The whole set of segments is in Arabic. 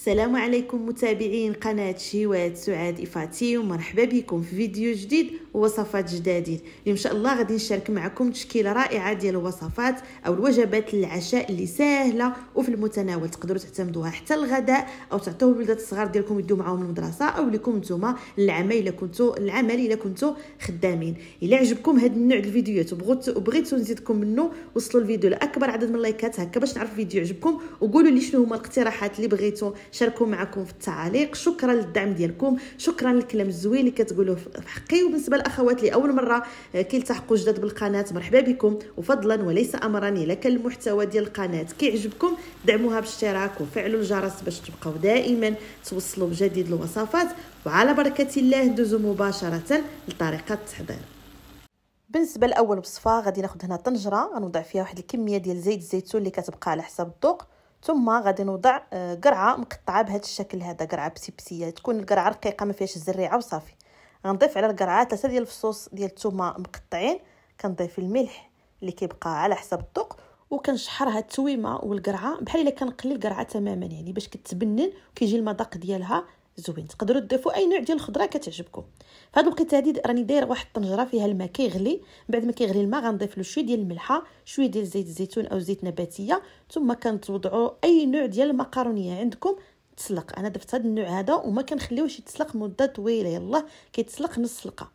السلام عليكم متابعين قناة شيوات سعاد إفاتي ومرحبا بكم في فيديو جديد ووصفات جدادين اليوم إن شاء الله غادي نشارك معكم تشكيلة رائعة ديال الوصفات أو الوجبات للعشاء اللي سهلة وفي المتناول تقدروا تعتمدوها حتى الغداء أو تعطوه الولادات الصغار ديالكم يدوا معاهم المدرسة أو لكم نتوما العمل إلا كنتو العمل إلا كنتو خدامين إلا عجبكم هاد النوع الفيديوهات وبغيتو نزيدكم منه وصلوا الفيديو لأكبر عدد من اللايكات هكا باش نعرف الفيديو عجبكم وقولوا لي شنو هما الاقتراحات اللي بغيتو شاركوا معكم في التعاليق شكرا للدعم ديالكم شكرا للكلام الزوين اللي كتقولوه في حقي وبالنسبه للاخوات اللي اول مره آه، كيلتحقوا جداد بالقناه مرحبا بكم وفضلا وليس امرا الا كان المحتوى ديال القناه كيعجبكم دعموها بالاشتراك وفعلوا الجرس باش تبقاو دائما توصلوا بجديد الوصفات وعلى بركه الله ندوزو مباشره لطريقه التحضير بالنسبه لاول وصفه غادي ناخذ هنا طنجره غنوضع فيها واحد الكميه ديال زيت الزيتون اللي كتبقى على حسب الذوق ثم غادي نوضع آه، قرعه مقطعه بهذا الشكل هذا قرعه بسيبسيه تكون القرعه رقيقه ما فيهاش الزريعه وصافي غنضيف على القرعه ثلاثه ديال الفصوص ديال الثومه مقطعين كنضيف الملح اللي كيبقى على حسب الذوق وكنشحرها التويمه والقرعه بحال الا كنقلي القرعه تماما يعني باش كتبنن وكيجي المذاق ديالها زوين تقدروا تضيفوا اي نوع ديال الخضره كتعجبكم فهاد الوقيته هادي راني دايره واحد الطنجره فيها الماء كيغلي بعد ما كيغلي الماء غنضيف له شويه ديال الملحه شويه ديال زيت الزيتون او زيت نباتيه ثم كنتوضعوا اي نوع ديال المكرونيه عندكم تسلق انا ضفت هذا النوع هذا وما كنخليوهش يتسلق مده طويله يلاه كيتسلق نص سلقه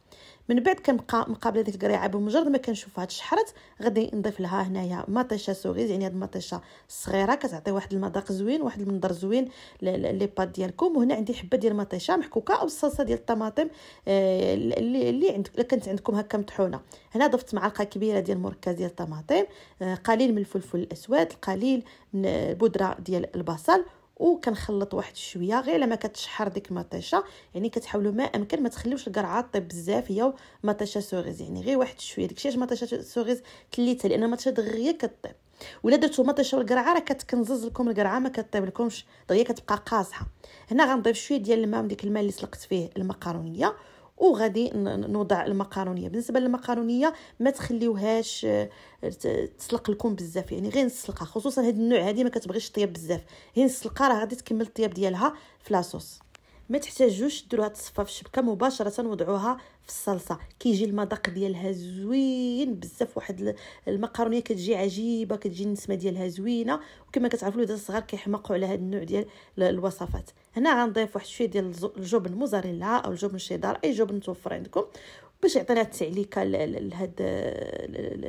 من بعد كنبقى مقابله ديك القريعه بمجرد ما كنشوفها تشحرت غادي نضيف لها هنايا مطيشه سوغيز يعني هاد المطيشه صغيره كتعطي واحد المذاق زوين واحد المنظر زوين لي بات ديالكم وهنا عندي حبه ديال المطيشه محكوكه او الصلصه ديال الطماطم اللي آه، اللي عندك كانت عندكم هكا مطحونه هنا ضفت معلقه كبيره ديال مركز ديال الطماطم آه، قليل من الفلفل الاسود قليل من البودره ديال البصل وكنخلط واحد شويه غير لما كتشحر ديك المطيشه يعني كتحاولوا ما امكن ما تخليوش القرعه طيب بزاف هي مطيشه سوغيز يعني غير واحد شويه داكشي علاش مطيشه سوغيز كليتها لان مطيشه دغيا كطيب ولا درتو مطيشه والقرعه راه كتكنزز لكم القرعه ما كطيب لكمش دغيا كتبقى قاصحه هنا غنضيف شويه ديال الماء من ديك الماء اللي سلقت فيه المقارونيه وغادي نوضع المقارونيه بالنسبه للمقارونيه ما تخليوهاش آه، تسلق لكم بزاف يعني غير نسلقها خصوصا هذا النوع هذه ما كتبغيش طياب بزاف غير نسلقها راه غادي تكمل الطياب ديالها في لاصوص ما تحتاجوش ديروا هاد الصفه في الشبكه مباشره وضعوها في الصلصه كيجي المذاق ديالها زوين بزاف واحد المقرونيه كتجي عجيبه كتجي النسمه ديالها زوينه وكما كتعرفوا الوداد الصغار كيحمقوا على هاد النوع ديال الوصفات هنا غنضيف واحد شويه ديال الجبن موزاريلا او الجبن شيدار اي جبن متوفر عندكم باش يعطينا التعليكه لهاد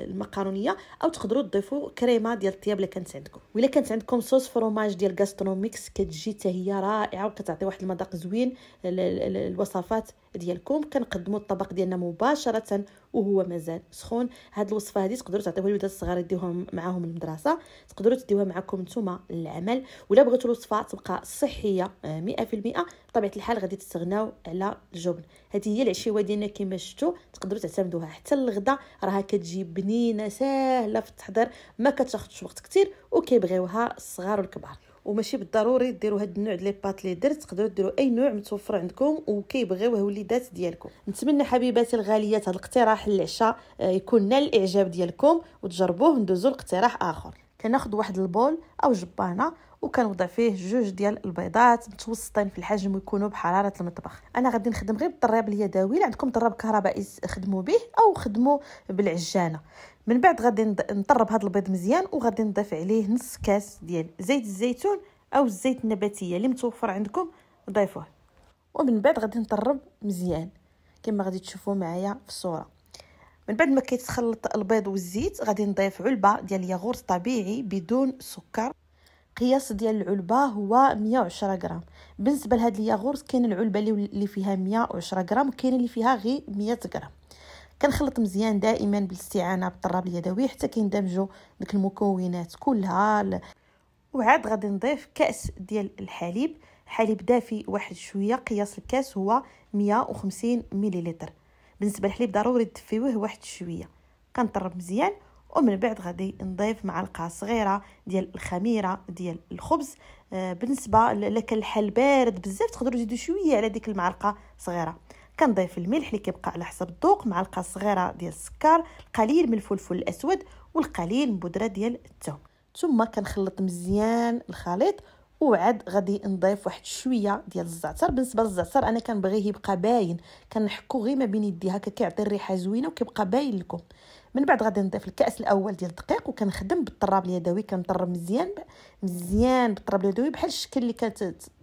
المقارونيه او تقدروا تضيفوا كريمه ديال الطياب الا كانت عندكم و كانت عندكم صوص فروماج ديال غاسترونوميكس كتجي حتى هي رائعه وكتعطي واحد المذاق زوين الوصفات ديالكم كنقدموا الطبق ديالنا مباشره وهو مازال سخون هاد الوصفه هذه تقدروا تعطيوها للولاد الصغار يديوهم معاهم المدرسه تقدروا تديوها معكم نتوما للعمل ولا بغيتوا الوصفه تبقى صحيه 100% آه، بطبيعه الحال غادي تستغناو على الجبن هذه هي العشيوه ديالنا كما شفتوا تقدروا تعتمدوها حتى للغدا راها كتجي بنينه ساهله في التحضير ما كتاخذش وقت كثير وكيبغيوها الصغار والكبار وماشي بالضروري ديروا هاد النوع البات لي درت تقدروا ديروا اي نوع متوفر عندكم وكيبغيوه وليدات ديالكم نتمنى حبيباتي الغاليات هاد الاقتراح العشاء آه، يكون نال الاعجاب ديالكم وتجربوه ندوزو لاقتراح اخر كناخذ واحد البول او جبانه وكنوضع فيه جوج ديال البيضات متوسطين في الحجم ويكونوا بحراره المطبخ انا غادي نخدم غير بالضراب اليدوي الا عندكم ضراب كهربائي خدموا به او خدموا بالعجانه من بعد غادي نطرب هذا البيض مزيان وغادي نضيف عليه نص كاس ديال زيت الزيتون او الزيت النباتيه اللي متوفر عندكم ضيفوه ومن بعد غادي نطرب مزيان كما غادي تشوفوا معايا في الصوره من بعد ما كيتخلط البيض والزيت غادي نضيف علبه ديال ياغورت طبيعي بدون سكر قياس ديال العلبه هو 110 غرام بالنسبه لهاد الياغورت كاين العلبه اللي فيها 110 غرام وكاين اللي فيها غير 100 غرام كنخلط مزيان دائما بالاستعانه بالطراب اليدوي حتى كيندمجوا ديك المكونات كلها وعاد غادي نضيف كاس ديال الحليب حليب دافي واحد شويه قياس الكاس هو 150 مليلتر بالنسبه للحليب ضروري تدفيوه واحد شويه كنطرب مزيان ومن بعد غادي نضيف معلقه صغيره ديال الخميره ديال الخبز آه، بالنسبه لك الحل بارد بزاف تقدروا تزيدوا شويه على ديك المعلقه صغيره كنضيف الملح اللي كيبقى على حسب الذوق معلقه صغيره ديال السكر القليل من الفلفل الاسود والقليل من بودره ديال الثوم ثم كنخلط مزيان الخليط وعاد غادي نضيف واحد شويه ديال الزعتر بالنسبه للزعتر انا كنبغيه يبقى باين كنحكو غير ما بين يديها كيعطي الريحه زوينه وكيبقى باين لكم من بعد غادي نضيف الكاس الاول ديال الدقيق وكنخدم بالطراب اليدوي كنطرب مزيان مزيان بالطراب اليدوي بحال الشكل اللي كانت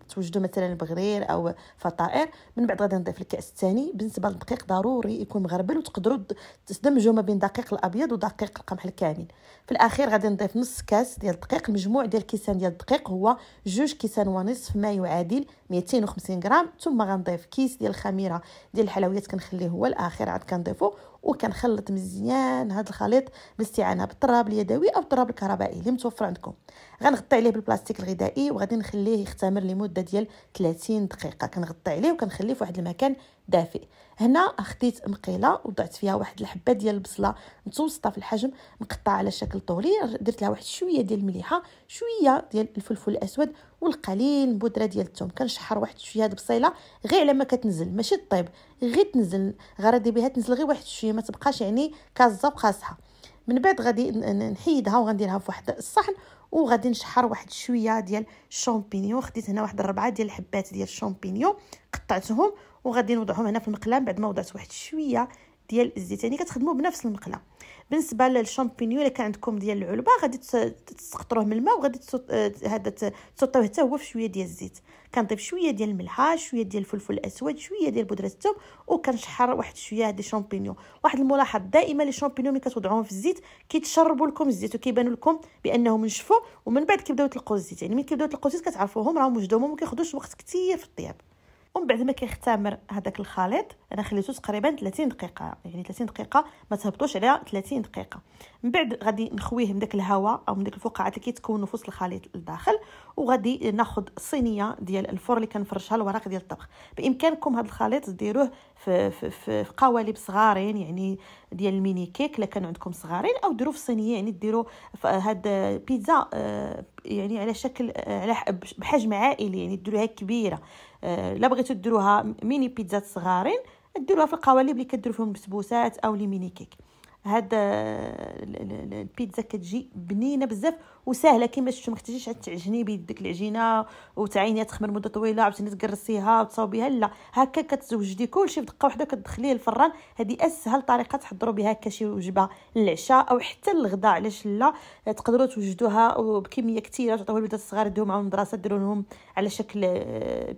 توجدوا مثلا بغرير او فطائر من بعد غادي نضيف الكاس الثاني بالنسبه للدقيق ضروري يكون مغربل وتقدروا تدمجوا ما بين دقيق الابيض ودقيق القمح الكامل في الاخير غادي نضيف نص كاس ديال الدقيق المجموع ديال الكيسان ديال الدقيق هو جوج كيسان ونصف ما يعادل 250 غرام ثم غنضيف كيس ديال الخميره ديال الحلويات كنخليه هو الاخير عاد كنضيفو وكنخلط مزيان هذا الخليط باستعانه بالتراب اليدوي او التراب الكهربائي اللي متوفر عندكم غنغطي عليه بالبلاستيك الغذائي وغادي نخليه يختمر لمده ديال 30 دقيقه كنغطي عليه وكنخليه في واحد المكان دافئ هنا خديت مقيله وضعت فيها واحد الحبه ديال البصله متوسطه في الحجم مقطعه على شكل طولي درت لها واحد شويه ديال المليحه شويه ديال الفلفل الاسود والقليل بودره ديال الثوم كنشحر واحد شويه هاد البصيله غير على ما كتنزل ماشي طيب غير تنزل غرضي بها تنزل غير واحد شويه ما تبقاش يعني كازه وقاصحه من بعد غادي نحيدها وغنديرها في واحد الصحن وغادي نشحر واحد شويه ديال الشامبينيون خديت هنا واحد الربعه ديال الحبات ديال الشامبينيون قطعتهم وغادي نوضعهم هنا في المقله بعد ما وضعت واحد شويه ديال الزيت يعني كتخدموا بنفس المقله بالنسبه للشامبينيو الا كان عندكم ديال العلبه غادي تسقطروه من الماء وغادي آه، هذا تسطوه حتى هو في شويه ديال الزيت كنضيف شويه ديال الملحه شويه ديال الفلفل الاسود شويه ديال بودره الثوم وكنشحر واحد شويه هاد الشامبينيو واحد الملاحظ دائما لي شامبينيو ملي كتوضعوهم في الزيت كيتشربوا لكم الزيت وكيبانوا لكم بانهم نشفوا ومن بعد كيبداو يطلقوا الزيت يعني ملي كيبداو يطلقوا الزيت كتعرفوهم راهم وجدوهم وما كياخذوش وقت كثير في الطياب ومن بعد ما كيختمر هذاك الخليط انا خليته تقريبا 30 دقيقه يعني 30 دقيقه ما تهبطوش على 30 دقيقه من بعد غادي نخويه من داك الهواء او من داك الفقاعات اللي كيتكونوا في وسط الخليط لداخل وغادي ناخذ الصينيه ديال الفرن اللي كنفرشها الورق ديال الطبخ بامكانكم هذا الخليط ديروه في, في, في, في قوالب صغارين يعني ديال الميني كيك الا كانوا عندكم صغارين او ديروه في صينيه يعني ديروا هاد بيتزا آه، يعني على شكل آه، على بحجم عائلي يعني ديروها كبيره آه، لا بغيتو ديروها ميني بيتزا صغارين ديروها في القوالب اللي كديروا فيهم البسبوسات او لي ميني كيك هاد آه، البيتزا كتجي بنينه بزاف وسهله كيما شفتوا ما احتاجيش تعجني بيدك العجينه وتعينيها تخمر مده طويله عاوتاني تقرصيها وتصاوبيها لا هكا كتزوجدي كلشي في دقه واحده كتدخليه الفران هذه اسهل طريقه تحضروا بها هكا شي وجبه للعشاء او حتى للغداء علاش لا تقدروا توجدوها بكميه كثيره تعطوها للوليدات الصغار يديهم معاهم المدرسه ديروا لهم على شكل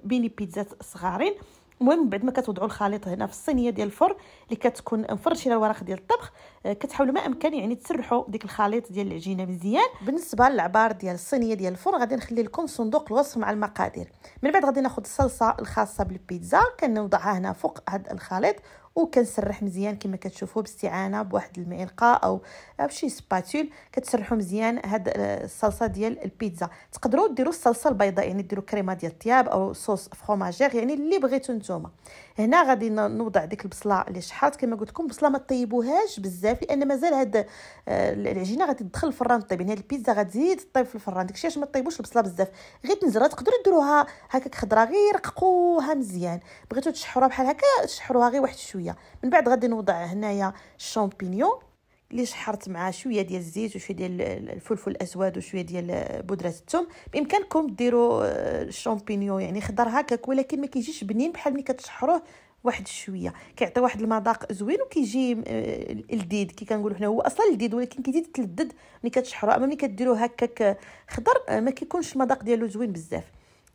بيني آه، بيتزا صغارين المهم بعد ما كتوضعوا الخليط هنا في الصينيه ديال الفرن اللي كتكون مفرشه الورق ديال الطبخ آه، كتحاولوا ما امكن يعني تسرحوا ديك الخليط ديال العجينه مزيان بالنسبه للعبار ديال الصينيه ديال الفرن غادي نخلي لكم صندوق الوصف مع المقادير من بعد غادي ناخذ الصلصه الخاصه بالبيتزا كنوضعها هنا فوق هذا الخليط وكنسرح مزيان كما كتشوفوا باستعانه بواحد المعلقه او بشي سباتول كتسرحوا مزيان هاد آه، الصلصه ديال البيتزا تقدروا ديروا الصلصه البيضاء يعني ديروا كريمه ديال الطياب او صوص فروماجير يعني اللي بغيتو نتوما هنا غادي نوضع ديك البصله اللي شحات كما قلت لكم بصله ما طيبوهاش بزاف لان مازال هاد آه، العجينه غادي تدخل الفران طيب يعني البيتزا غتزيد طيب في الفران داكشي علاش ما طيبوش البصله بزاف غير تنزرها تقدروا ديروها هكاك خضره غير رققوها مزيان بغيتو تشحروها بحال هكا تشحروها غير واحد شويه من بعد غادي نوضع هنايا الشامبينيون اللي شحرت معاه شويه ديال الزيت وشويه ديال الفلفل الاسود وشويه ديال بودره الثوم بامكانكم ديروا آه، الشامبينيون يعني خضر هكاك ولكن ما كيجيش بنين بحال ملي كتشحروه واحد شويه كيعطي واحد المذاق زوين وكيجي آه، لذيذ كي كنقولوا حنا هو اصلا لذيذ ولكن كيزيد تلذذ ملي كتشحروا اما ملي كديروا هكاك خضر آه، ما كيكونش المذاق ديالو زوين بزاف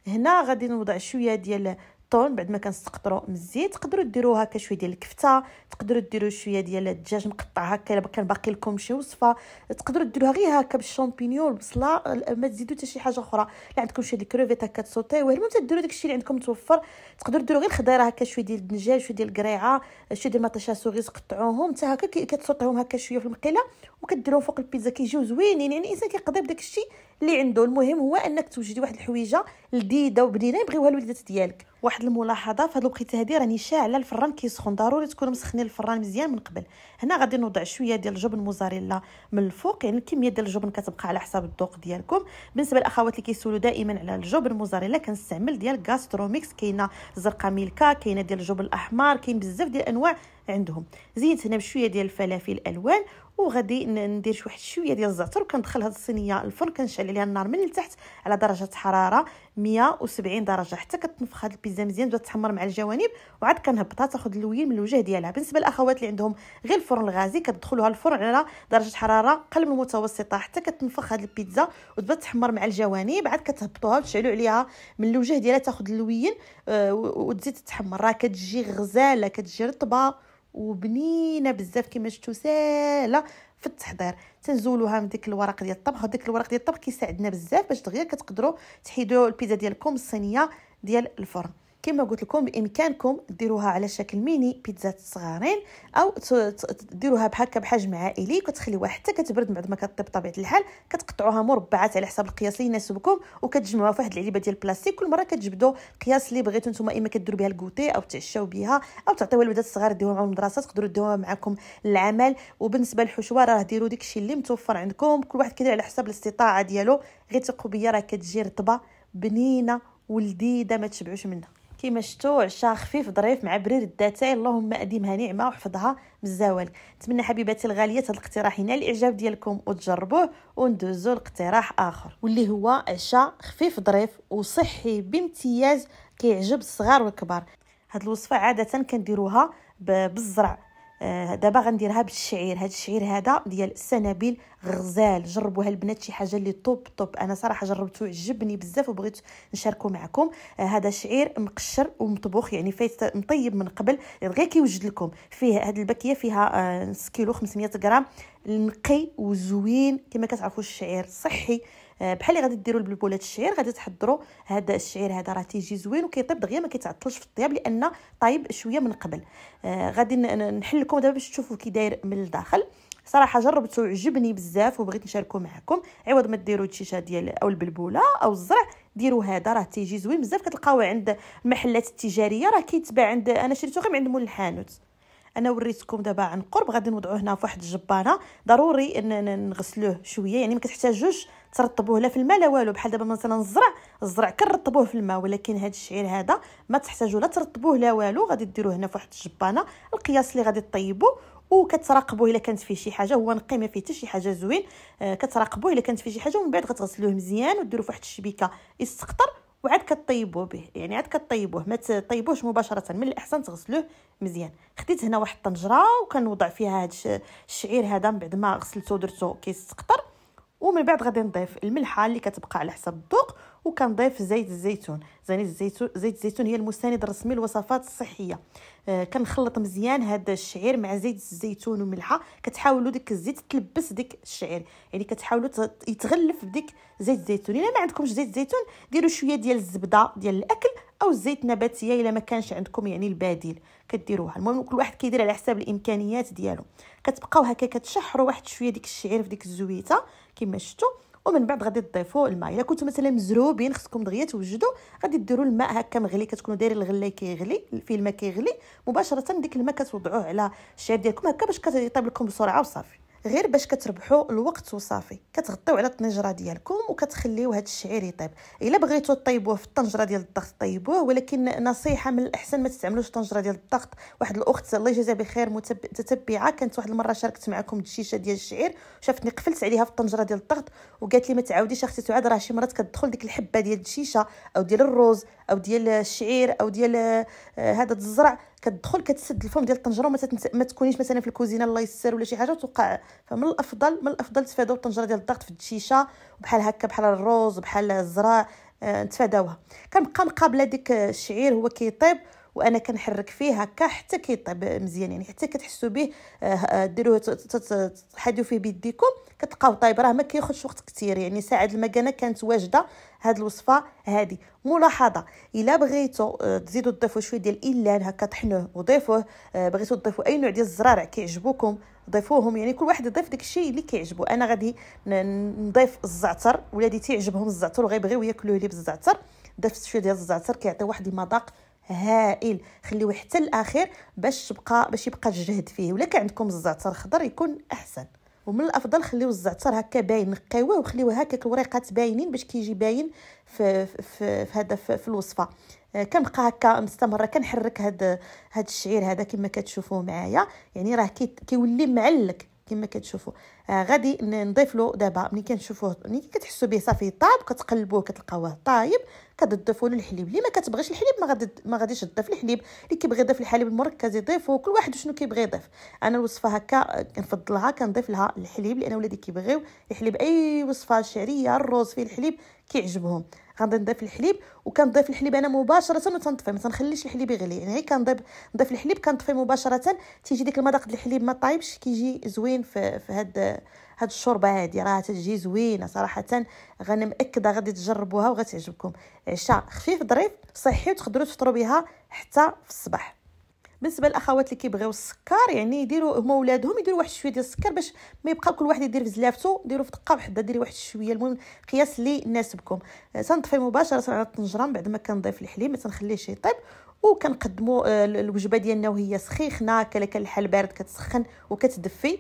هنا غادي نوضع شويه ديال الطون بعد ما كنستقطرو من الزيت تقدروا ديروا هكا شويه ديال الكفته تقدروا ديروا شويه ديال الدجاج مقطع هكا الا كان باقي لكم شي وصفه تقدروا ديروها غير هكا بالشامبينيون والبصله ما تزيدوا حتى شي حاجه اخرى الا عندكم شي الكروفيت هكا تسوطيوه المهم تديروا داكشي اللي عندكم متوفر تقدروا ديروا غير خضيره هكا شويه ديال الدنجال شويه ديال القريعه شويه ديال مطيشه سوغي قطعوهم حتى هكا كتسوطيهم هكا شويه في المقيله وكديرهم فوق البيتزا كيجيو زوينين يعني الانسان كيقضي بداك الشيء اللي عنده المهم هو انك توجدي واحد الحويجه لذيذه وبنينه يبغيوها الوليدات ديالك واحد الملاحظه في هاد الوقيته هادي راني شاعله الفران كيسخن ضروري تكونوا مسخنين الفران مزيان من قبل هنا غادي نوضع شويه ديال الجبن موزاريلا من الفوق يعني الكميه ديال الجبن كتبقى على حساب الذوق ديالكم بالنسبه للاخوات اللي كيسولوا دائما على الجبن موزاريلا كنستعمل ديال غاستروميكس كاينه زرقاء ميلكا كاينه ديال الجبن الاحمر كاين بزاف ديال انواع عندهم زينت هنا بشويه ديال الفلافل الالوان وغادي ندير شي واحد شويه ديال الزعتر وكندخل هاد الصينيه الفرن كنشعل عليها النار من التحت على درجه حراره 170 درجه حتى كتنفخ هاد البيتزا مزيان تبدا تحمر مع الجوانب وعاد كنهبطها تاخذ اللوين من الوجه ديالها بالنسبه للاخوات اللي عندهم غير الفرن الغازي كتدخلوها الفرن على درجه حراره قل من المتوسطه حتى كتنفخ هاد البيتزا وتبدا تحمر مع الجوانب عاد كتهبطوها وتشعلوا عليها من الوجه ديالها تاخذ اللوين آه، وتزيد تتحمر راه كتجي غزاله كتجي رطبه وبنينه بزاف كما شفتوا ساهله في التحضير تنزولوها من ديك الورق ديال الطبخ وديك الورق ديال الطبخ كيساعدنا بزاف باش دغيا كتقدروا تحيدوا البيتزا ديالكم الصينيه ديال الفرن كما قلت لكم بامكانكم ديروها على شكل ميني بيتزا صغارين او ديروها بهكا بحجم عائلي كتخليوها حتى كتبرد بعد ما كطيب بطبيعه الحال كتقطعوها مربعات على حسب القياس اللي يناسبكم وكتجمعوها في واحد العلبه ديال البلاستيك كل مره كتجبدوا القياس اللي بغيتو نتوما اما كديروا بها الكوتي او تعشاو بها او تعطيوها للبنات الصغار ديروها معاهم المدرسه تقدروا ديروها معكم للعمل وبالنسبه للحشوه راه ديروا داكشي اللي متوفر عندكم كل واحد كيدير على حسب الاستطاعه ديالو غير تقوا بيا راه كتجي رطبه بنينه ولذيذه ما تشبعوش منها كيما شتو عشا خفيف ظريف مع برير الداتاي اللهم اديمها نعمه وحفظها بالزوال نتمنى حبيباتي الغاليه هذا الاقتراح ينال الاعجاب ديالكم وتجربوه وندوزو لاقتراح اخر واللي هو عشاء خفيف ظريف وصحي بامتياز كيعجب الصغار والكبار هاد الوصفه عاده كنديروها بالزرع آه، دابا غنديرها بالشعير هاد الشعير هذا ديال السنابل غزال جربوها البنات شي حاجه اللي طوب طوب انا صراحه جربته عجبني بزاف وبغيت نشاركو معكم آه، هذا شعير مقشر ومطبوخ يعني فايت مطيب من قبل يعني غير كيوجد لكم فيه هاد الباكيه فيها آه، نص كيلو 500 غرام نقي وزوين كما كتعرفوا الشعير صحي آه، بحال اللي غادي ديروا البلبولات الشعير غادي تحضروا هذا الشعير هذا راه تيجي زوين وكيطيب دغيا ما كيتعطلش في الطياب لان طايب شويه من قبل آه، غادي نحل لكم دابا باش تشوفوا كي داير من الداخل صراحه جربته عجبني بزاف وبغيت نشاركه معكم عوض ما ديروا الشيشه ديال او البلبوله او الزرع ديروا هذا راه تيجي زوين بزاف كتلقاوه عند المحلات التجاريه راه كيتباع عند انا شريته غير عند مول الحانوت انا وريتكم دابا عن قرب غادي نوضعوه هنا في واحد الجبانه ضروري نغسلوه شويه يعني ما كتحتاجوش ترطبوه لا في الماء لا والو بحال دابا مثلا الزرع الزرع كنرطبوه في الماء ولكن هذا الشعير هذا ما تحتاجوا لا ترطبوه لا والو غادي ديروه هنا في واحد الجبانه القياس اللي غادي طيبوه وكتراقبوه الا كانت فيه شي حاجه هو نقي ما فيه حتى شي حاجه زوين آه، كتراقبوه الا كانت فيه شي حاجه ومن بعد غتغسلوه مزيان وديروه في واحد الشبيكه يستقطر وعاد كطيبوه به يعني عاد كطيبوه ما تطيبوهش مباشره من الاحسن تغسلوه مزيان خديت هنا واحد الطنجره وكنوضع فيها هذا الشعير هذا من بعد ما غسلته ودرته كيستقطر ومن بعد غادي نضيف الملحه اللي كتبقى على حسب الذوق وكنضيف زيت الزيتون زيت الزيتون زيت الزيتون هي المستند الرسمي للوصفات الصحيه آه كنخلط مزيان هذا الشعير مع زيت الزيتون والملحه كتحاولوا ديك الزيت تلبس ديك الشعير يعني كتحاولوا يتغلف ديك زيت الزيتون الا ما عندكمش زيت الزيتون ديروا شويه ديال الزبده ديال الاكل او الزيت النباتيه الا ما كانش عندكم يعني البديل كديروها المهم كل واحد كيدير على حساب الامكانيات ديالو كتبقاو هكا كتشحروا واحد شويه ديك الشعير في ديك الزويته كما شفتوا ومن بعد غادي تضيفوا الماء الا كنتو مثلا مزروبين خصكم دغيا توجدوا غادي ديروا الماء هكا مغلي كتكونوا دايرين الغلاي كيغلي في الماء كيغلي مباشره ديك الماء كتوضعوه على الشعير ديالكم هكا باش كيطيب لكم بسرعه وصافي غير باش كتربحوا الوقت وصافي كتغطيو على الطنجره ديالكم وكتخليو هذا الشعير يطيب الا بغيتو طيبوه في الطنجره ديال الضغط طيبوه ولكن نصيحه من الاحسن ما تستعملوش الطنجره ديال الضغط واحد الاخت الله يجازيها بخير متتبعه كانت واحد المره شاركت معكم الشيشه ديال الشعير وشافتني قفلت عليها في الطنجره ديال الضغط وقالت لي ما تعاوديش اختي سعاد راه شي مرات كتدخل ديك الحبه ديال الشيشه او ديال الروز او ديال الشعير او ديال آه، هذا الزرع كتدخل كتسد الفم ديال الطنجره وما تتنس... ما تكونيش مثلا في الكوزينه الله يسر ولا شي حاجه توقع فمن الافضل من الافضل تفادوا الطنجره ديال الضغط في الشيشه بحال هكا بحال الروز بحال الزراع آه كنبقى مقابله ديك الشعير هو كيطيب كي وانا كنحرك فيه هكا حتى كيطيب مزيان يعني حتى كتحسوا به آه، آه، ديروه تحدوا فيه بيديكم كتلقاو طايب راه ما كياخذش وقت كثير يعني ساعه المكانه كانت واجده هاد الوصفه هادي ملاحظه الا بغيتو آه، تزيدوا تضيفوا شويه ديال الايلان هكا طحنوه وضيفوه بغيتو تضيفوا اي نوع ديال الزرارع كيعجبوكم ضيفوهم يعني كل واحد يضيف داك الشيء اللي كيعجبو انا غادي نضيف الزعتر ولادي تيعجبهم الزعتر وغيبغيو ياكلوه لي بالزعتر ضفت شويه ديال الزعتر كيعطي واحد المذاق هائل خليوه حتى الاخير باش تبقى باش يبقى الجهد فيه ولا كان عندكم الزعتر خضر يكون احسن ومن الافضل خليو الزعتر هكا باين نقيوه وخليوه هكاك الوريقات باينين باش كيجي باين في في في هذا في, في الوصفه آه، كنبقى هكا مستمره كنحرك هاد هاد الشعير هذا كما كتشوفوه معايا يعني راه كيولي معلك كما كتشوفوا آه غادي نضيف له دابا ملي كنشوفوه ملي كتحسوا به صافي طاب كتقلبوه كتلقاوه طايب كتضيفوا له الحليب اللي ما كتبغيش الحليب ما غادي ما غاديش تضيف الحليب اللي كيبغي يضيف الحليب المركز يضيفه كل واحد شنو كيبغي يضيف انا الوصفه هكا آه، كنفضلها كنضيف لها الحليب لان ولادي كيبغيو الحليب اي وصفه شعريه الرز فيه الحليب كيعجبهم كنضيف الحليب وكنضيف الحليب انا مباشره وتنطفي ما تنخليش الحليب يغلي يعني غير كنضيف نضيف الحليب كنطفيه مباشره تيجي ديك المذاق ديال الحليب ما طايبش كيجي زوين في, في هاد هاد الشوربه هادي راه تجي زوينه صراحه غانا مأكده غادي تجربوها وغتعجبكم عشاء خفيف ظريف صحي وتقدروا تفطروا بها حتى في الصباح بالنسبه للاخوات اللي كيبغيو السكر يعني يديروا هما ولادهم يديروا واحد شويه ديال السكر باش ما يبقى كل واحد يدير في زلافته ديروا في دقه وحده ديري واحد شويه المهم قياس اللي يناسبكم تنطفي آه، مباشره على الطنجره من بعد ما كنضيف الحليب ما تنخليهش يطيب وكنقدموا آه، الوجبه ديالنا وهي سخيخنه كلك الحل بارد كتسخن وكتدفي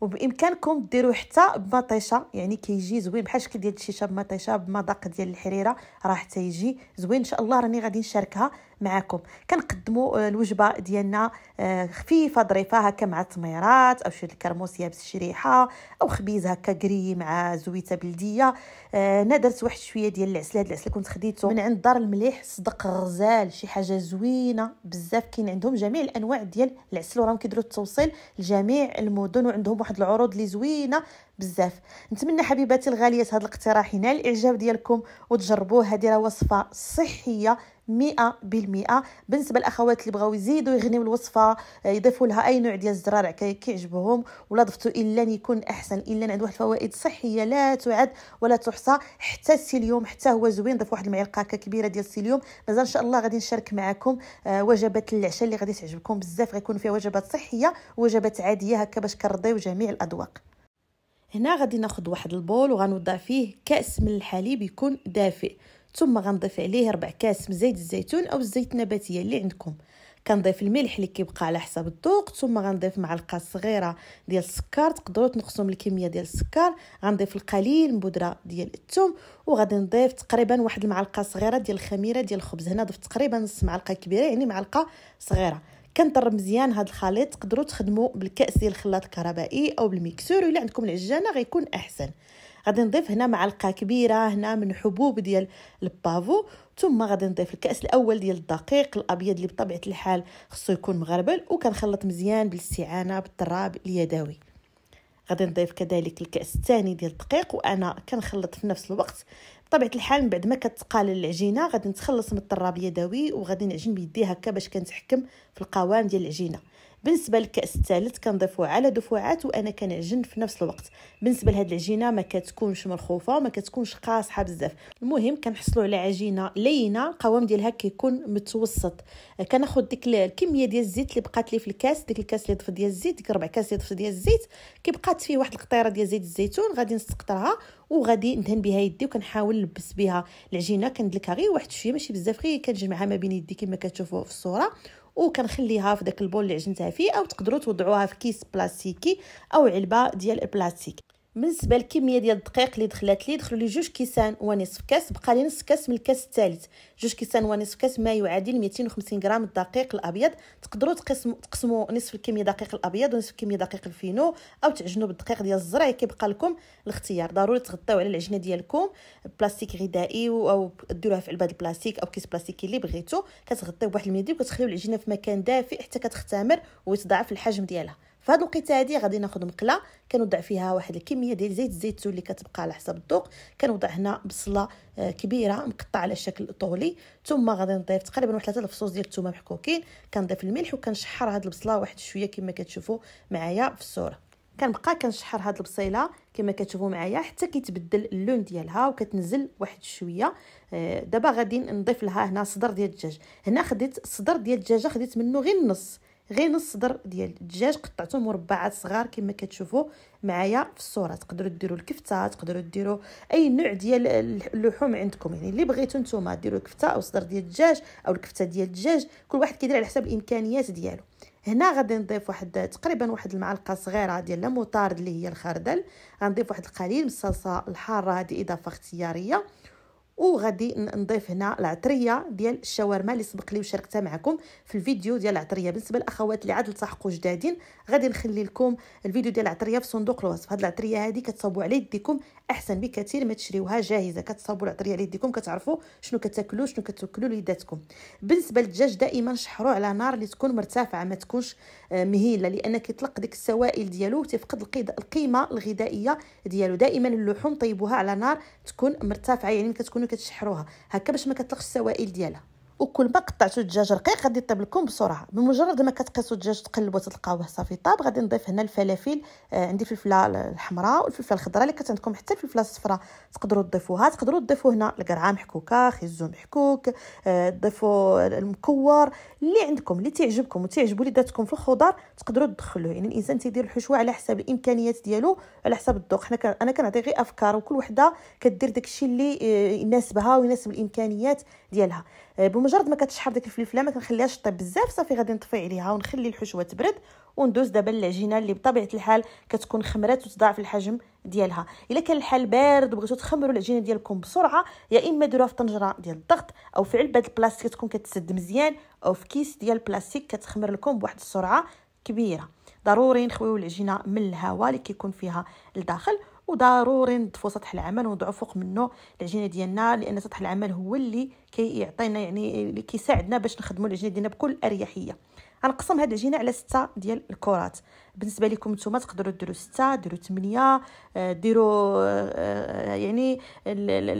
وبامكانكم ديروا حتى بمطيشه يعني كيجي زوين بحال الشكل ديال الشيشه بمطيشه بمذاق ديال الحريره راه حتى يجي زوين ان شاء الله راني غادي نشاركها معكم كنقدموا آه، الوجبه ديالنا آه، خفيفه ظريفه هكا مع التميرات او شي الكرموسيه بالشريحه او خبيز هكا كري مع زويته بلديه آه، انا درت واحد شويه ديال العسل هذا العسل كنت خديته من عند دار المليح صدق غزال شي حاجه زوينه بزاف كاين عندهم جميع الانواع ديال العسل وراهم كيديروا التوصيل لجميع المدن وعندهم واحد العروض اللي زوينه بزاف نتمنى حبيباتي الغاليات هذا الاقتراح ينال الاعجاب ديالكم وتجربوه هذه راه وصفه صحيه مئة بالمئة بالنسبه للاخوات اللي بغاو يزيدوا يغنيو الوصفه آه، يضيفوا لها اي نوع ديال الزرارع كيعجبهم ولا ضفتوا الا يكون احسن الا عند واحد الفوائد صحيه لا تعد ولا تحصى حتى السيليوم حتى هو زوين ضيف واحد المعلقه كبيره ديال السيليوم مازال ان شاء الله غادي نشارك معكم آه، وجبات العشاء اللي غادي تعجبكم بزاف غيكون فيها وجبات صحيه ووجبات عاديه هكا باش كنرضيو جميع الاذواق هنا غادي ناخذ واحد البول وغنوضع فيه كاس من الحليب يكون دافئ ثم غنضيف عليه ربع كاس من زيت الزيتون او الزيت النباتيه اللي عندكم كنضيف الملح اللي كيبقى على حساب الذوق ثم غنضيف معلقه صغيره ديال السكر تقدروا تنقصوا من الكميه ديال السكر غنضيف القليل من بودره ديال الثوم وغادي نضيف تقريبا واحد المعلقه صغيره ديال الخميره ديال الخبز هنا ضفت تقريبا نص معلقه كبيره يعني معلقه صغيره كنضرب مزيان هذا الخليط تقدروا تخدموا بالكاس ديال الخلاط الكهربائي او بالميكسور ولا عندكم العجانه غيكون احسن غادي نضيف هنا معلقه كبيره هنا من حبوب ديال البافو ثم غادي نضيف الكاس الاول ديال الدقيق الابيض اللي بطبيعه الحال خصو يكون مغربل وكنخلط مزيان بالاستعانه بالتراب اليدوي غادي نضيف كذلك الكاس الثاني ديال الدقيق وانا كنخلط في نفس الوقت بطبيعه الحال من بعد ما كتقال العجينه غادي نتخلص من الطراب اليدوي وغادي نعجن بيدي هكا باش كنتحكم في القوام ديال العجينه بالنسبه للكاس الثالث كنضيفو على دفعات وانا كنعجن في نفس الوقت بالنسبه لهاد العجينه ما كتكونش مرخوفه وما كتكونش قاصحه بزاف المهم كنحصلوا على عجينه لينه القوام ديالها كيكون متوسط كناخذ ديك الكميه ديال الزيت اللي بقات لي في الكاس ديك الكاس اللي ضفت ديال الزيت ديك ربع كاس اللي ضفت ديال الزيت كيبقات فيه واحد القطيره ديال زيت الزيتون غادي نستقطرها وغادي ندهن بها يدي وكنحاول نلبس بها العجينه كندلكها غير واحد شويه ماشي بزاف غير كنجمعها ما بين يدي كما كتشوفوا في الصوره وكنخليها في داك البول اللي عجنتها فيه او تقدروا توضعوها في كيس بلاستيكي او علبه ديال البلاستيك بالنسبه للكميه ديال الدقيق اللي دخلت لي دخلوا لي جوج كيسان ونصف كاس بقى لي نصف كاس من الكاس الثالث جوج كيسان ونصف كاس ما يعادل 250 غرام الدقيق الابيض تقدروا تقسموا تقسموا نصف الكميه دقيق الابيض ونصف الكميه دقيق الفينو او تعجنوا بالدقيق ديال الزرع كيبقى لكم الاختيار ضروري تغطيو على العجينه ديالكم بلاستيك غذائي او ديروها في علبه البلاستيك او كيس بلاستيكي اللي بغيتو كتغطيو بواحد الميدي وكتخليو العجينه في مكان دافئ حتى كتختمر ويتضاعف الحجم ديالها في الوقيته هذه غادي ناخذ مقله كنوضع فيها واحد الكميه ديال زيت الزيتون اللي كتبقى على حسب الذوق كنوضع هنا بصله آه، كبيره مقطعه على شكل طولي ثم غادي نضيف تقريبا واحد ثلاثه الفصوص ديال الثومه محكوكين كنضيف الملح وكنشحر هاد البصله واحد شويه كما كتشوفوا معايا في الصوره كنبقى كنشحر هاد البصيله كما كتشوفوا معايا حتى كيتبدل اللون ديالها وكتنزل واحد شويه آه، دابا غادي نضيف لها هنا صدر ديال الدجاج هنا خديت صدر ديال الدجاجه خديت منه غير النص غير صدر ديال الدجاج قطعته مربعات صغار كما كتشوفوا معايا في الصوره تقدروا ديروا الكفته تقدروا ديروا اي نوع ديال اللحوم عندكم يعني اللي بغيتو نتوما ديروا الكفته او صدر ديال الدجاج او الكفته ديال الدجاج كل واحد كيدير على حسب الامكانيات ديالو هنا غادي نضيف واحد تقريبا واحد المعلقه صغيره ديال لاموطارد اللي هي الخردل غنضيف واحد القليل من الصلصه الحاره هذه اضافه اختياريه وغادي نضيف هنا العطريه ديال الشاورما اللي سبق لي وشاركتها معكم في الفيديو ديال العطريه بالنسبه للاخوات اللي عاد التحقوا جدادين غادي نخلي لكم الفيديو ديال العطريه في صندوق الوصف هاد العطريه هذه كتصاوبوا على يديكم احسن بكثير ما تشريوها جاهزه كتصاوبوا العطريه على يديكم كتعرفوا شنو كتاكلوا شنو كتاكلوا ليداتكم بالنسبه للدجاج دائما شحروا على نار اللي تكون مرتفعه ما تكونش آه، مهيله لان كيطلق ديك السوائل ديالو وتفقد القيمه الغذائيه ديالو دائما اللحوم طيبوها على نار تكون مرتفعه يعني كتكون كتشحروها هكا باش ما كتلقش السوائل ديالها وكل ما قطعتوا الدجاج رقيق غادي يطيب لكم بسرعه بمجرد ما كتقيسوا الدجاج تقلبوا تلقاوه صافي طاب غادي نضيف هنا الفلافل آه عندي الفلفله الحمراء والفلفله الخضراء اللي كانت عندكم حتى الفلفله الصفراء تقدروا تضيفوها تقدروا تضيفوا هنا القرعه محكوكه خيزو محكوك آه المكور اللي عندكم اللي تعجبكم وتعجبوا وليداتكم في الخضر تقدروا تدخلوه يعني الانسان تيدير الحشوه على حساب الامكانيات ديالو على حساب الذوق حنا انا كنعطي غير افكار وكل وحده كدير داكشي اللي آه، يناسبها ويناسب الامكانيات ديالها آه مجرد ما كتشحر ديك الفلفله ما كنخليهاش طيب بزاف صافي غادي نطفي عليها ونخلي الحشوه تبرد وندوز دابا للعجينه اللي بطبيعه الحال كتكون خمرات وتضاعف الحجم ديالها الا كان الحال بارد وبغيتو تخمروا العجينه ديالكم بسرعه يا اما ديروها في طنجره ديال الضغط او في علبه البلاستيك تكون كتسد مزيان او في كيس ديال البلاستيك كتخمر لكم بواحد السرعه كبيره ضروري نخويو العجينه من الهواء اللي كيكون فيها لداخل وضروري نضفو سطح العمل ونضعو فوق منه العجينه ديالنا لان سطح العمل هو اللي كيعطينا كي يعني اللي كيساعدنا باش نخدموا العجينه ديالنا بكل اريحيه غنقسم هاد العجينه على ستة ديال الكرات بالنسبه لكم نتوما تقدروا ديروا ستة ديروا آه، 8 ديروا آه، آه، يعني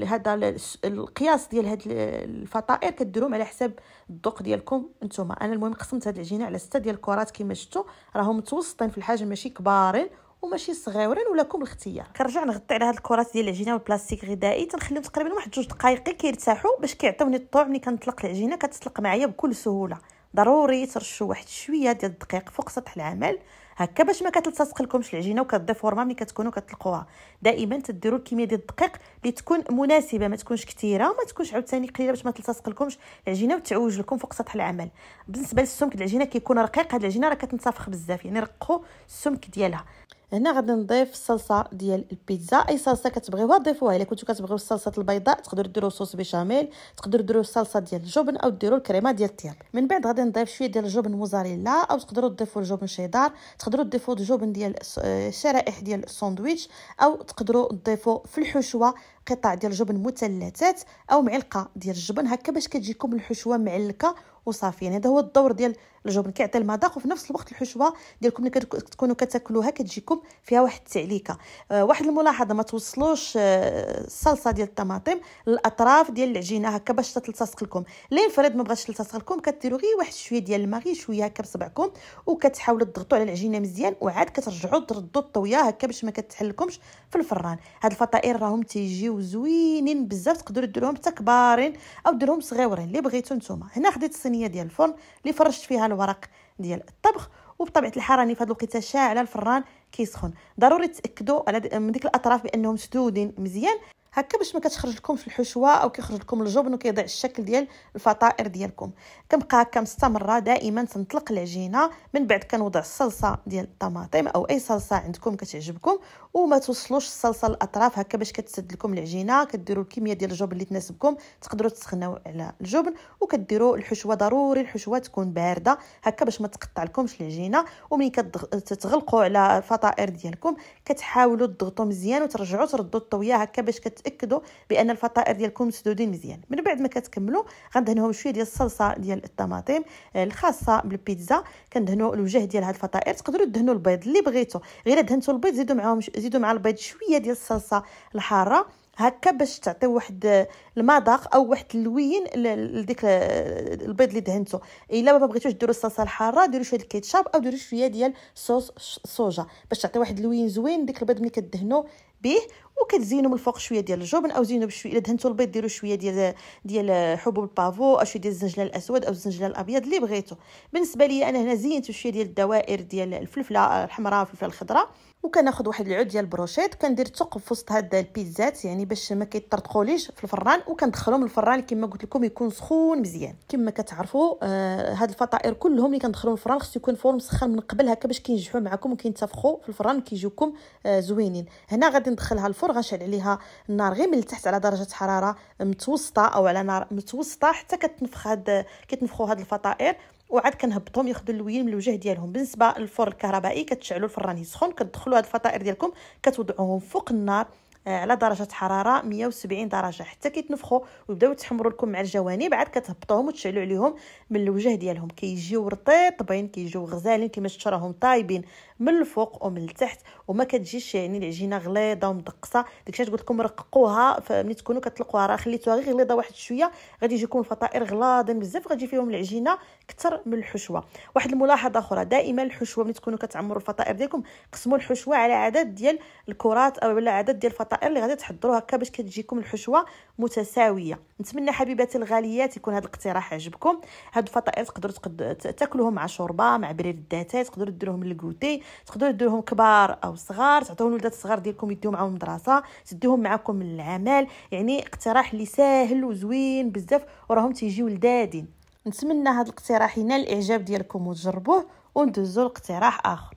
هذا القياس ديال هاد الفطائر كديروهم على حساب الذوق ديالكم نتوما انا المهم قسمت هاد العجينه على ستة ديال الكرات كما شفتوا راهم متوسطين في الحجم ماشي كبارين وماشي صغيورين ولكم الاختيار كنرجع نغطي على هاد الكرات ديال العجينه بالبلاستيك غذائي تنخليهم تقريبا واحد جوج دقائق كيرتاحوا باش كيعطيوني الطوع ملي كنطلق العجينه كتطلق معايا بكل سهوله ضروري ترشوا واحد شويه ديال الدقيق فوق سطح العمل هكا باش ما كتلتصق لكمش العجينه وكتضي فورما ملي كتكونوا كتلقوها دائما تديروا الكميه ديال الدقيق اللي تكون مناسبه ما تكونش كثيره وما تكونش عاوتاني قليله باش ما تلتصق لكمش العجينه وتعوج لكم فوق سطح العمل بالنسبه للسمك العجينه كيكون رقيق هاد العجينه راه كتنتفخ بزاف يعني رقوا السمك ديالها هنا غادي نضيف الصلصه ديال البيتزا اي صلصه كتبغيوها ضيفوها الا كنتو كتبغيو الصلصه البيضاء تقدروا ديروا صوص بيشاميل تقدروا ديروا الصلصه ديال الجبن او ديروا الكريمه ديال الطياب من بعد غادي نضيف شويه ديال الجبن موزاريلا او تقدروا تضيفوا الجبن شيدار تقدروا تضيفوا الجبن ديال آه، شرائح ديال الساندويتش او تقدروا تضيفوا في الحشوه قطع ديال الجبن مثلثات او معلقه ديال الجبن هكا باش كتجيكم الحشوه معلكه وصافي يعني هذا هو الدور ديال الجبن كيعطي المذاق وفي نفس الوقت الحشوه ديالكم اللي كتكونوا كتاكلوها كتجيكم فيها واحد التعليكه آه، واحد الملاحظه ما توصلوش الصلصه آه، ديال الطماطم للاطراف ديال العجينه هكا باش تلتصق لكم لين فريد ما بغاتش تلتصق لكم كديروا غير واحد شويه ديال الماء غير شويه هكا بصبعكم وكتحاولوا تضغطوا على العجينه مزيان وعاد كترجعوا تردوا الطويه هكا باش ما كتحلكمش في الفران هاد الفطائر راهم تيجيو زوينين بزاف تقدروا ديروهم حتى كبارين او ديروهم صغيورين اللي بغيتو نتوما هنا خديت الصينيه الفوقانيه ديال الفرن اللي فرشت فيها الورق ديال الطبخ وبطبيعه الحال راني في هذا الوقيته شاعله الفران كيسخن ضروري تاكدوا على من ديك الاطراف بانهم مسدودين مزيان هكا باش ما كتخرج في الحشوه او كيخرج لكم الجبن وكيضيع الشكل ديال الفطائر ديالكم كنبقى هكا مستمره دائما تنطلق العجينه من بعد كنوضع الصلصه ديال الطماطم او اي صلصه عندكم كتعجبكم وما توصلوش الصلصه للاطراف هكا باش كتسد لكم العجينه كديروا الكميه ديال الجبن اللي تناسبكم تقدروا تسخنوا على الجبن وكديروا الحشوه ضروري الحشوه تكون بارده هكا باش ما تقطع لكمش العجينه وملي كتغلقوا على الفطائر ديالكم كتحاولوا تضغطوا مزيان وترجعوا تردوا الطويه هكا باش كتاكدوا بان الفطائر ديالكم مسدودين مزيان من بعد ما كتكملوا غندهنهم شويه ديال الصلصه ديال الطماطم آه، الخاصه بالبيتزا كندهنوا الوجه ديال هاد الفطائر تقدروا تدهنوا البيض اللي بغيتو غير دهنتوا البيض زيدوا معاهم نزيدو مع البيض شويه ديال الصلصه الحاره هكا باش تعطي واحد المذاق او واحد اللوين لديك البيض اللي دهنتو الا ما بغيتوش ديروا الصلصه الحاره ديروا شويه الكيتشاب او ديروا شويه ديال صوص صوجا باش تعطي واحد اللوين زوين ديك البيض ملي كدهنو به وكتزينوا من الفوق شويه ديال الجبن او زينوا بشويه الا دهنتو البيض ديروا شويه ديال ديال حبوب البافو او شويه ديال الزنجلان الاسود او الزنجلان الابيض اللي بغيتو بالنسبه لي انا هنا زينت شويه ديال الدوائر ديال الفلفله الحمراء والفلفله الخضراء وكناخذ واحد العود ديال البروشيط كندير الثقب في وسط هاد البيتزات يعني باش ما كيطرطقوليش في الفران وكندخلهم للفران كما قلت لكم يكون سخون مزيان كما كتعرفوا آه هاد الفطائر كلهم اللي كندخلهم الفران خصو يكون فور مسخن من قبل هكا باش كينجحوا معكم وكينتفخوا في الفران كيجيوكم آه زوينين هنا غادي ندخلها الفرن غنشعل عليها النار غير من التحت على درجه حراره متوسطه او على نار متوسطه حتى كتنفخ هاد كيتنفخوا هاد الفطائر وعاد كنهبطهم ياخذوا اللوين من الوجه ديالهم بالنسبه للفرن الكهربائي كتشعلوا الفران يسخن كتدخل كتدخلوا هاد الفطائر ديالكم كتوضعوهم فوق النار آه، على درجه حراره 170 درجه حتى كيتنفخوا ويبداو يتحمروا لكم مع الجوانب عاد كتهبطوهم وتشعلوا عليهم من الوجه ديالهم كيجيو رطيطبين كيجيو غزالين كما راهم طايبين من الفوق ومن التحت وما كتجيش يعني العجينه غليظه ومدقصه داكشي تقول لكم رققوها فملي تكونوا كتلقوها راه خليتوها غير غليظه واحد شويه غادي يجيكم الفطائر غلاظين بزاف غادي فيهم العجينه اكثر من الحشوه واحد الملاحظه اخرى دائما الحشوه ملي تكونوا كتعمروا الفطائر ديالكم قسموا الحشوه على عدد ديال الكرات او على عدد ديال الفطائر اللي غادي تحضروها هكا باش كتجيكم الحشوه متساويه نتمنى حبيباتي الغاليات يكون هذا الاقتراح عجبكم هاد الفطائر تقدروا تاكلوهم مع شوربه مع بريد الداتات تقدروا ديروهم للكوتي تقدروا ديروهم كبار او صغار تعطيوهم الولدات الصغار ديالكم يديو معاهم المدرسه تديهم معاكم للعمل يعني اقتراح اللي ساهل وزوين بزاف وراهم تيجيو لدادين نتمنى هذا الاقتراح ينال الاعجاب ديالكم وتجربوه وندوزو لاقتراح اخر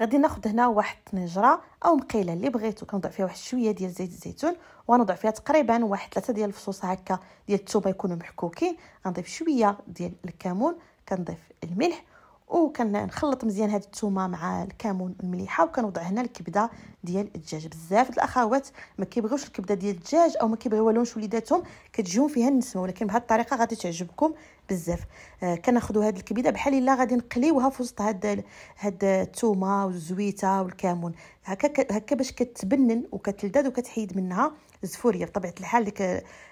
غادي ناخذ هنا واحد الطنجره او مقيله اللي بغيتو كنضع فيها واحد شويه ديال زيت الزيتون ونضع فيها تقريبا واحد ثلاثه ديال الفصوص هكا ديال الثومه يكونوا محكوكين غنضيف شويه ديال الكمون كنضيف الملح وكنخلط مزيان هاد الثومه مع الكمون المليحه وكنوضع هنا الكبده ديال الدجاج بزاف د الاخوات ما كيبغيوش الكبده ديال الدجاج او ما كيبغيو لونش وليداتهم كتجيهم فيها النسمه ولكن بهاد الطريقه غادي تعجبكم بزاف آه كناخذوا هاد الكبده بحال الا غادي نقليوها في وسط هاد هاد الثومه والزويته والكمون هكا هكا باش كتبنن وكتلذذ وكتحيد منها الزفوريه بطبيعه الحال ديك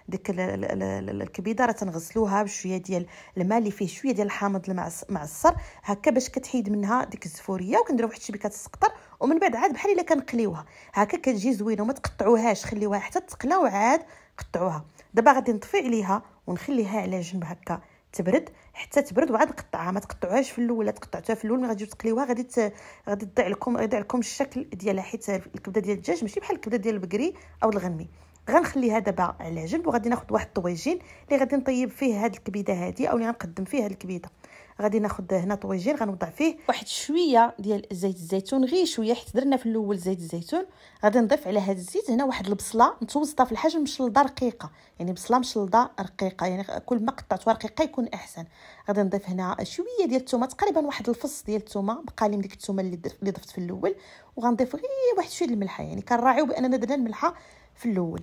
ديك الكبيده راه تنغسلوها بشويه ديال الماء اللي فيه شويه ديال الحامض المعصر هكا باش كتحيد منها ديك الزفوريه وكنديروا واحد الشبيكه تسقطر ومن بعد عاد بحال الا كنقليوها هكا كتجي زوينه وما تقطعوهاش خليوها حتى تقلى وعاد قطعوها دابا غادي نطفي عليها ونخليها على جنب هكا تبرد حتى تبرد وعاد نقطعها ما تقطعوهاش في الاول تقطعتوها في الاول ملي غتجيو تقليوها غادي ت... غادي تضيع لكم غادي لكم الشكل ديالها حيت الكبده ديال الدجاج ماشي بحال الكبده ديال البقري او الغنمي غنخليها دابا على جنب وغادي ناخذ واحد الطويجين اللي غادي نطيب فيه هاد الكبيده هادي او اللي غنقدم فيه هاد الكبيده غادي ناخذ هنا طويجين غنوضع فيه واحد شويه ديال زيت الزيتون غير شويه حيت درنا في الاول زيت الزيتون غادي نضيف على هذا الزيت هنا واحد البصله متوسطه في الحجم مشلضه رقيقه يعني بصله مشلضه رقيقه يعني كل ما قطعتوها رقيقه يكون احسن غادي نضيف هنا شويه ديال الثومه تقريبا واحد الفص ديال الثومه بقى لي من ديك الثومه اللي ضفت في الاول وغنضيف غير واحد شويه الملحه يعني كنراعيو باننا درنا الملحه في الاول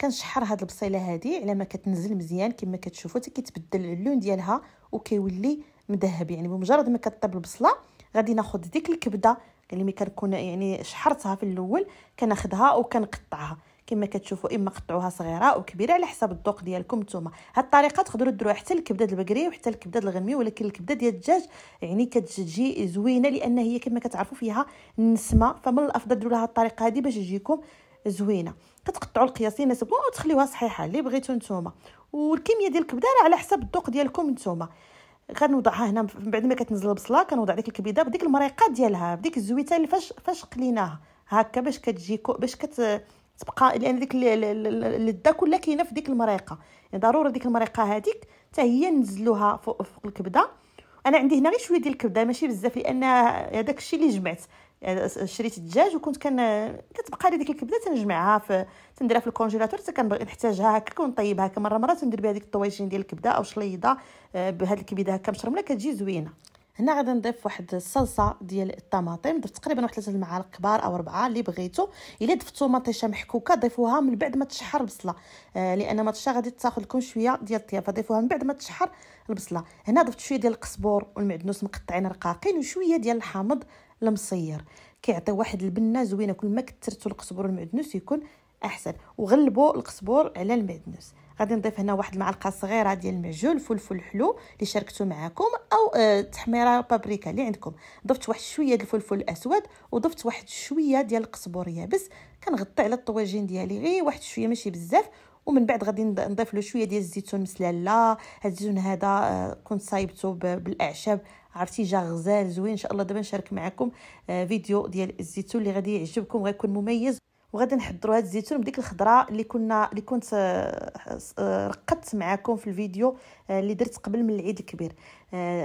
كنشحر هاد البصيله هادي على ما كتنزل مزيان كما كتشوفوا حتى كيتبدل اللون ديالها وكيولي مذهب يعني بمجرد ما كطيب البصله غادي ناخذ ديك الكبده اللي ملي كنكون يعني شحرتها في الاول كناخدها وكنقطعها كما كتشوفوا اما قطعوها صغيره او كبيره على حسب الذوق ديالكم نتوما هاد الطريقه تقدروا ديروها حتى الكبده البقري وحتى الكبده الغنمي ولكن الكبده ديال الدجاج يعني كتجي زوينه لان هي كما كتعرفوا فيها النسمه فمن الافضل ديروا لها الطريقه هذه باش يجيكم زوينه كتقطعوا القياس اللي يناسبكم وتخليوها صحيحه اللي بغيتو نتوما والكميه ديال الكبده راه على حسب الذوق ديالكم نتوما غنوضعها هنا من بعد ما كتنزل البصله كنوضع ديك الكبده بديك المريقه ديالها بديك الزويته اللي فاش فاش قليناها هكا باش كتجي باش كت تبقى لان يعني ديك اللذه كلها كاينه في ديك المريقه يعني ضروري ديك المريقه هذيك حتى هي نزلوها فوق, فوق الكبده انا عندي هنا غير شويه ديال الكبده ماشي بزاف لان هذاك الشيء اللي جمعت يعني شريت الدجاج وكنت كان كتبقى لي ديك الكبده تنجمعها في تنديرها في الكونجيلاتور حتى نحتاجها هكا ونطيبها هكا مره مره تندير بها ديك الطويجين ديال الكبده او شليضه آه، بهاد الكبده هكا مشرمله كتجي زوينه هنا غادي نضيف واحد الصلصه ديال الطماطم درت تقريبا واحد ثلاثه المعالق كبار او اربعه اللي بغيتو الا ضفتو مطيشه محكوكه ضيفوها من بعد ما تشحر البصله آه لان مطيشه غادي تاخذ لكم شويه ديال الطياب فضيفوها من بعد ما تشحر البصله هنا ضفت شويه ديال القزبور والمعدنوس مقطعين رقاقين وشويه ديال الحامض المصير كيعطي واحد البنه زوينه كل ما كثرتوا القزبر والمعدنوس يكون احسن وغلبوا القزبر على المعدنوس غادي نضيف هنا واحد المعلقه صغيره ديال المعجون الفلفل الحلو اللي شاركته معكم او آه، تحميره بابريكا اللي عندكم ضفت واحد شويه ديال الفلفل الاسود وضفت واحد شويه ديال القزبر يابس كنغطي على الطواجين ديالي غير واحد شويه ماشي بزاف ومن بعد غادي نضيف له شويه ديال الزيتون مسلاله هاد الزيتون هذا آه، كنت صايبته بالاعشاب عرفتي جا غزال زوين ان شاء الله دابا نشارك معكم آه، فيديو ديال الزيتون اللي غادي يعجبكم غيكون مميز وغادي نحضروا هاد الزيتون بديك الخضره اللي كنا اللي كنت آه، آه، رقدت معكم في الفيديو اللي درت قبل من العيد الكبير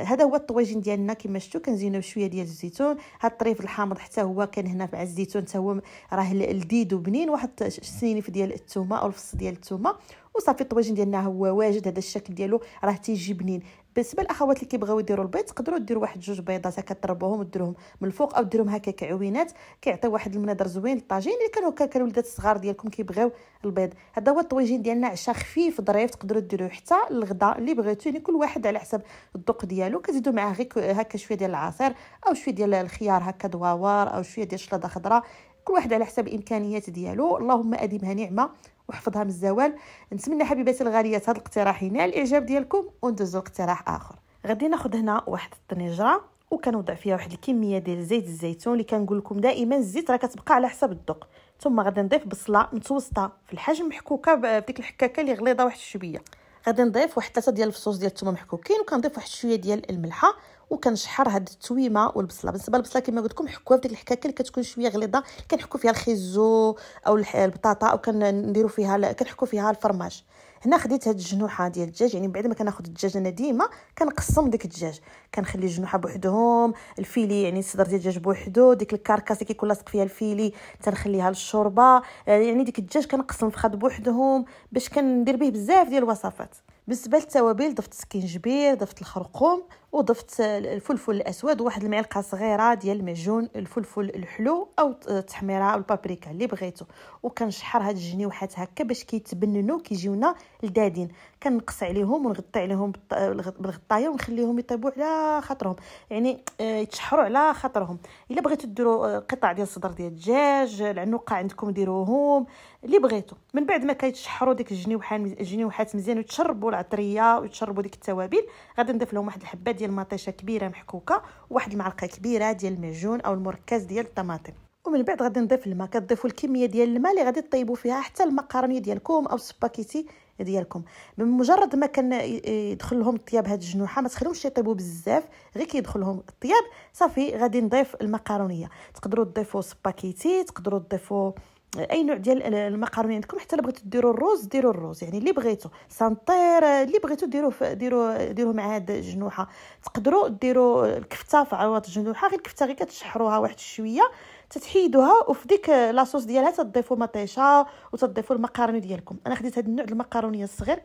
هذا هو الطواجن ديالنا كما شفتوا كنزينوا بشويه ديال الزيتون هاد الطريف الحامض حتى هو كان هنا مع الزيتون حتى هو راه لذيذ وبنين واحد السنينف ديال الثومه او الفص ديال الثومه وصافي الطواجن ديالنا هو واجد هذا الشكل ديالو راه تيجي بنين بالنسبه للاخوات اللي كيبغيو يديروا البيض تقدروا ديروا واحد جوج بيضات هكا تربوهم وديروهم من الفوق او ديروهم هكا كعوينات كيعطي واحد المنظر زوين للطاجين اللي كانوا هكا الوليدات الصغار ديالكم كيبغيو البيض هذا هو الطويجين ديالنا عشاء خفيف ظريف تقدروا ديروه حتى الغداء اللي بغيتو يعني كل واحد على حسب الذوق ديالو كتزيدوا معاه غير هكا شويه ديال العصير او شويه ديال الخيار هكا دواور او شويه ديال الشلاضه خضراء كل واحد على حسب الامكانيات ديالو اللهم اديمها نعمه وحفظها من الزوال نتمنى حبيباتي الغاليات هذا الاقتراح ينال الاعجاب ديالكم وندوزو اقتراح اخر غادي ناخذ هنا واحد الطنجره وكنوضع فيها واحد الكميه ديال زيت الزيتون اللي كنقول لكم دائما الزيت راه كتبقى على حسب الذوق ثم غادي نضيف بصله متوسطه في الحجم محكوكه بديك الحكاكه اللي غليظه واحد شويه غادي نضيف واحد ثلاثه ديال الفصوص ديال الثوم محكوكين وكنضيف واحد شويه ديال الملحه وكنشحر هاد التويمه والبصله بالنسبه للبصله كما قلت لكم حكوها في ديك الحكاكه اللي كتكون شويه غليظه كنحكو فيها الخيزو او البطاطا او كنديروا فيها كنحكو فيها الفرماج هنا خديت هاد الجنوحه ديال الدجاج يعني بعد ما كناخذ الدجاج انا ديما كنقسم ديك الدجاج كنخلي الجنوحه بوحدهم الفيلي يعني الصدر ديال الدجاج بوحدو ديك الكركاس اللي كيكون لاصق فيها الفيلي تنخليها للشوربه آه، يعني ديك الدجاج كنقسم فخاد بوحدهم باش كندير به بزاف ديال الوصفات بالنسبه للتوابل ضفت سكينجبير ضفت الخرقوم وضفت الفلفل الاسود وواحد المعلقه صغيره ديال المعجون الفلفل الحلو او التحميره او البابريكا اللي بغيتو وكنشحر هاد الجنيوحات هكا باش كيتبننوا كيجيونا لدادين كنقص عليهم ونغطي عليهم بالغطايه ونخليهم يطيبوا على خاطرهم يعني آه، يتشحروا على خاطرهم الا بغيتو ديروا آه، قطع ديال الصدر ديال الدجاج العنقه عندكم ديروهم اللي بغيتو من بعد ما كيتشحروا ديك الجنيوحات الجنيوحات مزيان وتشربوا العطريه وتشربوا ديك التوابل غادي نضيف لهم واحد الحبه ديال ديال مطيشه كبيره محكوكه وواحد المعلقه كبيره ديال المعجون او المركز ديال الطماطم ومن بعد غادي نضيف الماء كتضيفوا الكميه ديال الماء اللي غادي طيبوا فيها حتى المقرونيه ديالكم او السباكيتي ديالكم بمجرد ما كان يدخل لهم الطياب هاد الجنوحه ما تخليهمش يطيبوا بزاف غير كيدخل لهم الطياب صافي غادي نضيف المقرونيه تقدروا تضيفوا سباكيتي تقدروا تضيفوا اي نوع ديال المقاروني عندكم حتى اللي بغيتو ديروا الروز ديروا الروز يعني اللي بغيتو سانطير اللي بغيتو ديروا ديروا ديروا مع هاد الجنوحه تقدروا ديروا الكفته في عوض الجنوحه غير الكفته غير كتشحروها واحد شويه تتحيدوها وفي ديك لاصوص ديالها تضيفوا مطيشه وتضيفوا المقاروني ديالكم انا خديت هاد النوع المقارونيه الصغير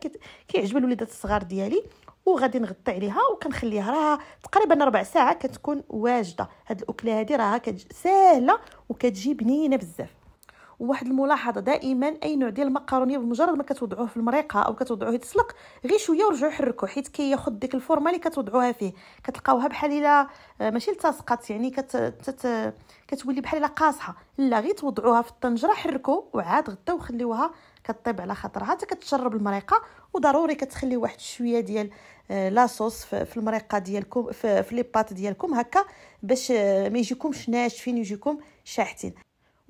كيعجب الوليدات الصغار ديالي وغادي نغطي عليها وكنخليها راه تقريبا ربع ساعه كتكون واجده هاد الاكله هادي راها ساهله وكتجي بنينه بزاف وواحد الملاحظه دائما اي نوع ديال المكرونيه بمجرد ما كتوضعوه في المريقه او كتوضعوه يتسلق غير شويه ورجعوا حركوه حيت كياخذ ديك الفورمه اللي كتوضعوها فيه كتلقاوها بحال الا آه، ماشي التصقات يعني كت... كتولي بحال الا قاصحه لا غير توضعوها في الطنجره حركوا وعاد غدا وخليوها كطيب على خاطرها حتى كتشرب المريقه وضروري كتخلي واحد شويه ديال آه، لاصوص في المريقه ديالكم في لي بات ديالكم هكا باش آه، ما يجيكمش ناشفين يجيكم شاحتين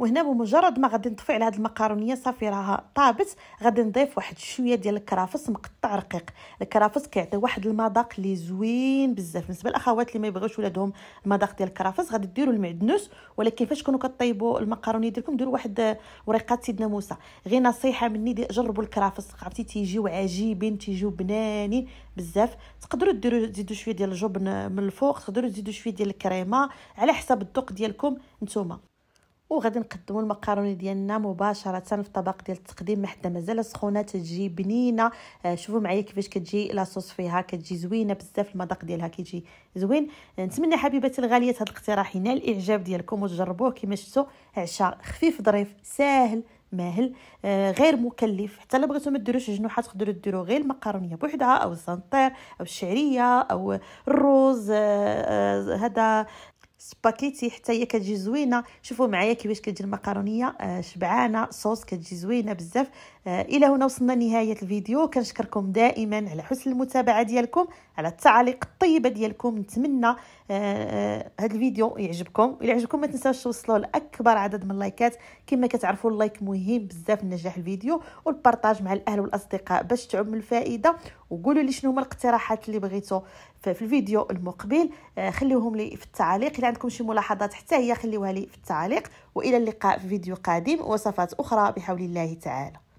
وهنا بمجرد ما غادي نطفي على هاد المقارونيه صافي راها طابت غادي نضيف واحد شويه ديال الكرافس مقطع رقيق الكرافس كيعطي واحد المذاق اللي زوين بزاف بالنسبه للاخوات اللي ما يبغيوش ولادهم المذاق ديال الكرافس غادي ديروا المعدنوس ولكن فاش تكونوا كطيبوا المقارونيه ديالكم ديروا واحد وريقات سيدنا موسى غير نصيحه مني جربوا الكرافس عرفتي تيجيو عجيبين تيجيو بنانين بزاف تقدروا ديروا تزيدوا شويه ديال الجبن من الفوق تقدروا تزيدوا شويه ديال الكريمه على حسب الذوق ديالكم نتوما وغادي نقدمو المكرونه ديالنا مباشره في طبق ديال التقديم ما حتى مازال سخونه تجي بنينه آه شوفوا معايا كيفاش كتجي لاصوص فيها كتجي زوينه بزاف المذاق ديالها كيجي زوين آه، نتمنى حبيبتي الغاليات هذا الاقتراح ينال الاعجاب ديالكم وتجربوه كما شفتوا عشاء خفيف ظريف ساهل ماهل آه غير مكلف حتى الا بغيتو ما ديروش الجنوحه تقدروا ديروا غير المقارونيه بوحدها او الزنطير او الشعريه او الروز هذا آه آه سباكيتي حتى هي كتجي زوينه شوفوا معايا كيفاش كتجي المكرونيه آه شبعانه صوص كتجي زوينه بزاف آه الى هنا وصلنا لنهايه الفيديو كنشكركم دائما على حسن المتابعه ديالكم على التعاليق الطيبه ديالكم نتمنى هذا آه، آه، الفيديو يعجبكم الا عجبكم ما تنساوش توصلوا لاكبر عدد من اللايكات كما كتعرفوا اللايك مهم بزاف لنجاح الفيديو والبارطاج مع الاهل والاصدقاء باش تعم من الفائده وقولوا لي شنو هما الاقتراحات اللي بغيتو في الفيديو المقبل آه، خليوهم لي في التعاليق الا عندكم شي ملاحظات حتى هي خليوها لي في التعاليق والى اللقاء في فيديو قادم وصفات اخرى بحول الله تعالى